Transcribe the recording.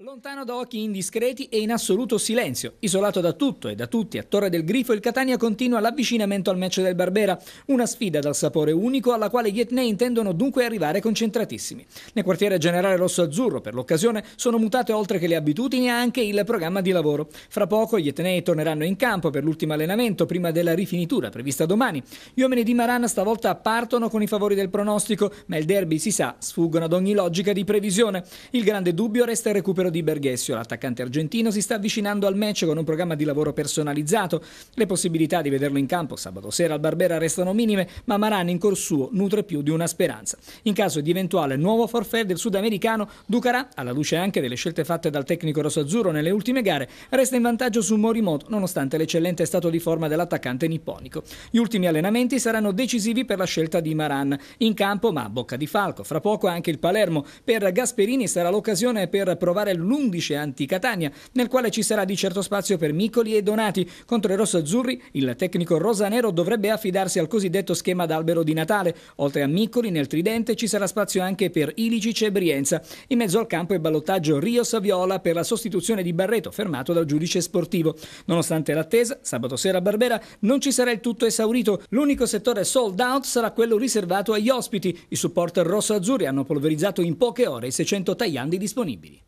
Lontano da occhi indiscreti e in assoluto silenzio, isolato da tutto e da tutti, a Torre del Grifo il Catania continua l'avvicinamento al match del Barbera, una sfida dal sapore unico alla quale gli etnei intendono dunque arrivare concentratissimi. Nel quartiere generale rosso-azzurro per l'occasione sono mutate oltre che le abitudini anche il programma di lavoro. Fra poco gli etnei torneranno in campo per l'ultimo allenamento prima della rifinitura prevista domani. Gli uomini di Maran stavolta partono con i favori del pronostico, ma il derby si sa, sfuggono ad ogni logica di previsione. Il grande dubbio resta il recupero recupero di Berghessio, l'attaccante argentino si sta avvicinando al match con un programma di lavoro personalizzato. Le possibilità di vederlo in campo sabato sera al Barbera restano minime, ma Maran in corso suo nutre più di una speranza. In caso di eventuale nuovo forfait del sudamericano, Ducarà, alla luce anche delle scelte fatte dal tecnico rosso-azzurro nelle ultime gare, resta in vantaggio su Morimoto, nonostante l'eccellente stato di forma dell'attaccante nipponico. Gli ultimi allenamenti saranno decisivi per la scelta di Maran. In campo, ma a bocca di falco, fra poco anche il Palermo. Per Gasperini sarà l'occasione per provare il l'11 anti-Catania, nel quale ci sarà di certo spazio per Micoli e Donati. Contro i rossoazzurri, il tecnico rosanero dovrebbe affidarsi al cosiddetto schema d'albero di Natale. Oltre a Micoli, nel tridente ci sarà spazio anche per Ilicic e Brienza. In mezzo al campo è ballottaggio Rios Viola per la sostituzione di Barreto, fermato dal giudice sportivo. Nonostante l'attesa, sabato sera a Barbera non ci sarà il tutto esaurito. L'unico settore sold out sarà quello riservato agli ospiti. I supporter rosso-azzurri hanno polverizzato in poche ore i 600 tagliandi disponibili.